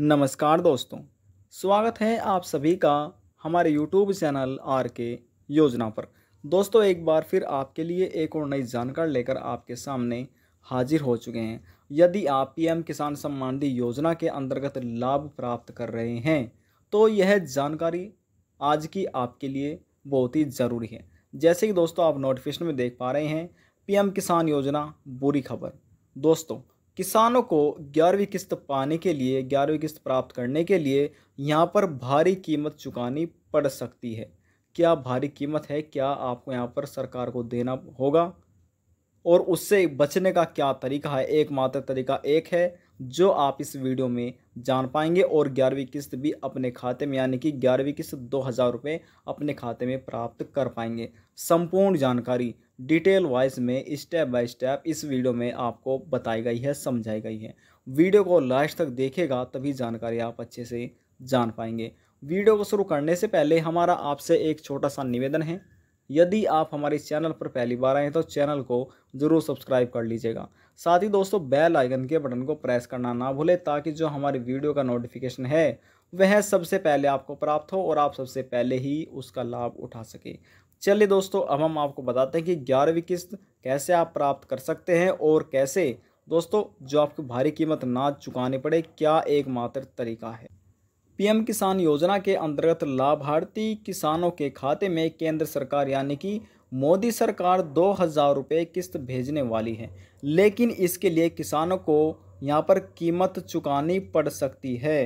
नमस्कार दोस्तों स्वागत है आप सभी का हमारे यूट्यूब चैनल आर के योजना पर दोस्तों एक बार फिर आपके लिए एक और नई जानकारी लेकर आपके सामने हाजिर हो चुके हैं यदि आप पीएम किसान सम्मान निधि योजना के अंतर्गत लाभ प्राप्त कर रहे हैं तो यह जानकारी आज की आपके लिए बहुत ही ज़रूरी है जैसे कि दोस्तों आप नोटिफिकेशन में देख पा रहे हैं पीएम किसान योजना बुरी खबर दोस्तों किसानों को ग्यारहवीं किस्त पाने के लिए ग्यारहवीं किस्त प्राप्त करने के लिए यहाँ पर भारी कीमत चुकानी पड़ सकती है क्या भारी कीमत है क्या आपको यहाँ पर सरकार को देना होगा और उससे बचने का क्या तरीका है एकमात्र तरीका एक है जो आप इस वीडियो में जान पाएंगे और ग्यारहवीं किस्त भी अपने खाते में यानी कि ग्यारहवीं किस्त दो हज़ार रुपये अपने खाते में प्राप्त कर पाएंगे संपूर्ण जानकारी डिटेल वाइज में स्टेप बाय स्टेप इस वीडियो में आपको बताई गई है समझाई गई है वीडियो को लास्ट तक देखेगा तभी जानकारी आप अच्छे से जान पाएंगे वीडियो को शुरू करने से पहले हमारा आपसे एक छोटा सा निवेदन है यदि आप हमारे चैनल पर पहली बार आए तो चैनल को ज़रूर सब्सक्राइब कर लीजिएगा साथ ही दोस्तों बेल आइकन के बटन को प्रेस करना ना भूलें ताकि जो हमारी वीडियो का नोटिफिकेशन है वह सबसे पहले आपको प्राप्त हो और आप सबसे पहले ही उसका लाभ उठा सके चलिए दोस्तों अब हम आपको बताते हैं कि ग्यारहवीं किस्त कैसे आप प्राप्त कर सकते हैं और कैसे दोस्तों जो आपको भारी कीमत ना चुकानी पड़े क्या एकमात्र तरीका है पीएम किसान योजना के अंतर्गत लाभार्थी किसानों के खाते में केंद्र सरकार यानी कि मोदी सरकार दो हज़ार रुपये किस्त भेजने वाली है लेकिन इसके लिए किसानों को यहाँ पर कीमत चुकानी पड़ सकती है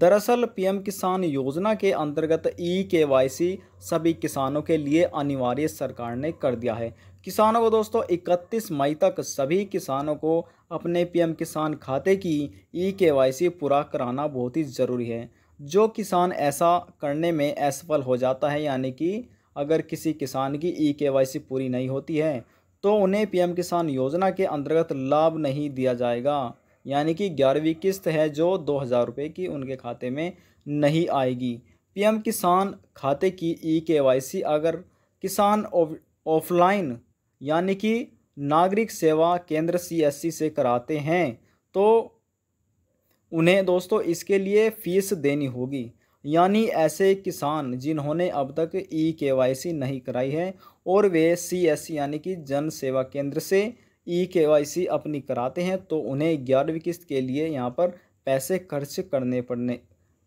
दरअसल पीएम किसान योजना के अंतर्गत ई के सभी किसानों के लिए अनिवार्य सरकार ने कर दिया है किसानों को दोस्तों 31 मई तक सभी किसानों को अपने पीएम किसान खाते की ई के पूरा कराना बहुत ही ज़रूरी है जो किसान ऐसा करने में असफल हो जाता है यानी कि अगर किसी किसान की ई के पूरी नहीं होती है तो उन्हें पीएम किसान योजना के अंतर्गत लाभ नहीं दिया जाएगा यानी कि ग्यारहवीं किस्त है जो दो हज़ार रुपये की उनके खाते में नहीं आएगी पीएम किसान खाते की ई सी अगर किसान ऑफलाइन यानी कि नागरिक सेवा केंद्र सीएससी से कराते हैं तो उन्हें दोस्तों इसके लिए फ़ीस देनी होगी यानी ऐसे किसान जिन्होंने अब तक ई सी नहीं कराई है और वे सीएससी यानी कि जन सेवा केंद्र से ई के अपनी कराते हैं तो उन्हें ग्यारहवीं किस्त के लिए यहाँ पर पैसे खर्च करने पड़ने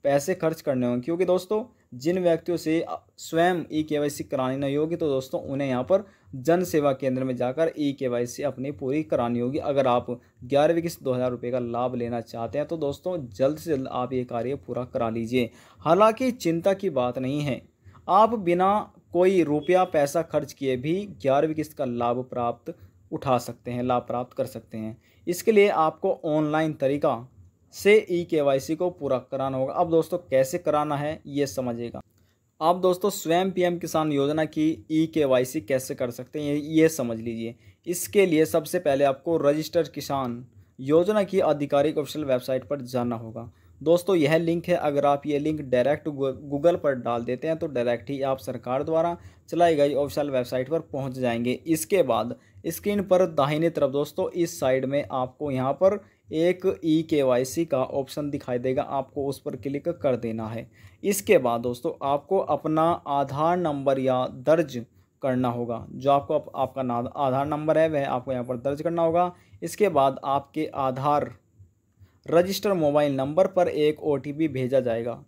पैसे खर्च करने होंगे क्योंकि दोस्तों जिन व्यक्तियों से स्वयं ई के करानी नहीं होगी तो दोस्तों उन्हें यहाँ पर जन सेवा केंद्र में जाकर ई के अपनी पूरी करानी होगी अगर आप ग्यारहवीं किस्त दो हज़ार रुपये का लाभ लेना चाहते हैं तो दोस्तों जल्द से जल्द आप ये कार्य पूरा करा लीजिए हालांकि चिंता की बात नहीं है आप बिना कोई रुपया पैसा खर्च किए भी ग्यारहवीं किस्त का लाभ प्राप्त उठा सकते हैं लाभ प्राप्त कर सकते हैं इसके लिए आपको ऑनलाइन तरीका से ई के को पूरा कराना होगा अब दोस्तों कैसे कराना है ये समझिएगा आप दोस्तों स्वयं पीएम किसान योजना की ई के कैसे कर सकते हैं ये समझ लीजिए इसके लिए सबसे पहले आपको रजिस्टर्ड किसान योजना की आधिकारिक ऑफिशियल वेबसाइट पर जाना होगा दोस्तों यह लिंक है अगर आप ये लिंक डायरेक्ट गूगल पर डाल देते हैं तो डायरेक्ट ही आप सरकार द्वारा चलाई गई ऑफिशियल वेबसाइट पर पहुंच जाएंगे इसके बाद स्क्रीन पर दाहिने तरफ दोस्तों इस साइड में आपको यहाँ पर एक ई के वाई सी का ऑप्शन दिखाई देगा आपको उस पर क्लिक कर देना है इसके बाद दोस्तों आपको अपना आधार नंबर या दर्ज करना होगा जो आपको आप, आपका आधार नंबर है वह आपको यहाँ पर दर्ज करना होगा इसके बाद आपके आधार रजिस्टर मोबाइल नंबर पर एक ओ भेजा जाएगा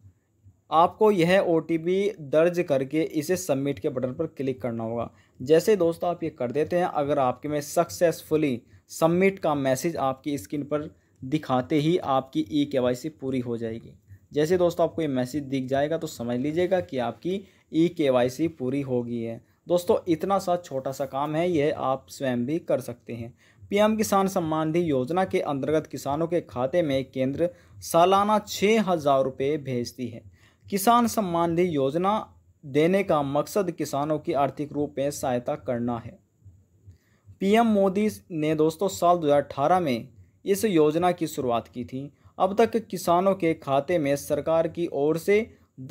आपको यह ओ दर्ज करके इसे सबमिट के बटन पर क्लिक करना होगा जैसे दोस्तों आप ये कर देते हैं अगर आपके में सक्सेसफुली सबमिट का मैसेज आपकी स्क्रीन पर दिखाते ही आपकी ई के पूरी हो जाएगी जैसे दोस्तों आपको ये मैसेज दिख जाएगा तो समझ लीजिएगा कि आपकी ई के पूरी हो गई है दोस्तों इतना सा छोटा सा काम है यह आप स्वयं भी कर सकते हैं पीएम किसान सम्मान निधि योजना के अंतर्गत किसानों के खाते में केंद्र सालाना छः हज़ार रुपये भेजती है किसान सम्मान निधि योजना देने का मकसद किसानों की आर्थिक रूप में सहायता करना है पीएम मोदी ने दोस्तों साल 2018 में इस योजना की शुरुआत की थी अब तक किसानों के खाते में सरकार की ओर से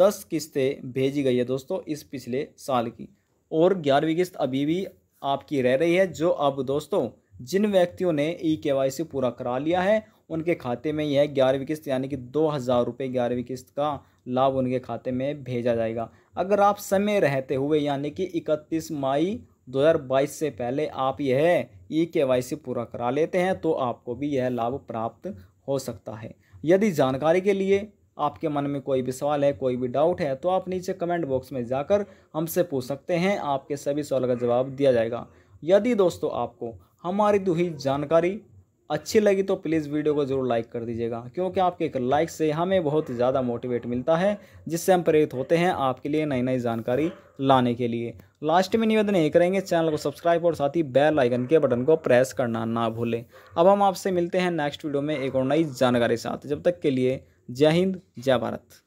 10 किस्तें भेजी गई है दोस्तों इस पिछले साल की और ग्यारहवीं किस्त अभी भी आपकी रह रही है जो अब दोस्तों जिन व्यक्तियों ने ई के पूरा करा लिया है उनके खाते में यह ग्यारहवीं किस्त यानी कि दो हज़ार रुपये ग्यारहवीं किस्त का लाभ उनके खाते में भेजा जाएगा अगर आप समय रहते हुए यानी कि 31 मई 2022 से पहले आप यह ई के वाई सी पूरा करा लेते हैं तो आपको भी यह लाभ प्राप्त हो सकता है यदि जानकारी के लिए आपके मन में कोई भी सवाल है कोई भी डाउट है तो आप नीचे कमेंट बॉक्स में जाकर हमसे पूछ सकते हैं आपके सभी सवाल का जवाब दिया जाएगा यदि दोस्तों आपको हमारी दी जानकारी अच्छी लगी तो प्लीज़ वीडियो को ज़रूर लाइक कर दीजिएगा क्योंकि आपके एक लाइक से हमें बहुत ज़्यादा मोटिवेट मिलता है जिससे हम प्रेरित होते हैं आपके लिए नई नई जानकारी लाने के लिए लास्ट में निवेदन यही करेंगे चैनल को सब्सक्राइब और साथ ही बेल आइकन के बटन को प्रेस करना ना भूलें अब हम आपसे मिलते हैं नेक्स्ट वीडियो में एक और नई जानकारी साथ जब तक के लिए जय हिंद जय भारत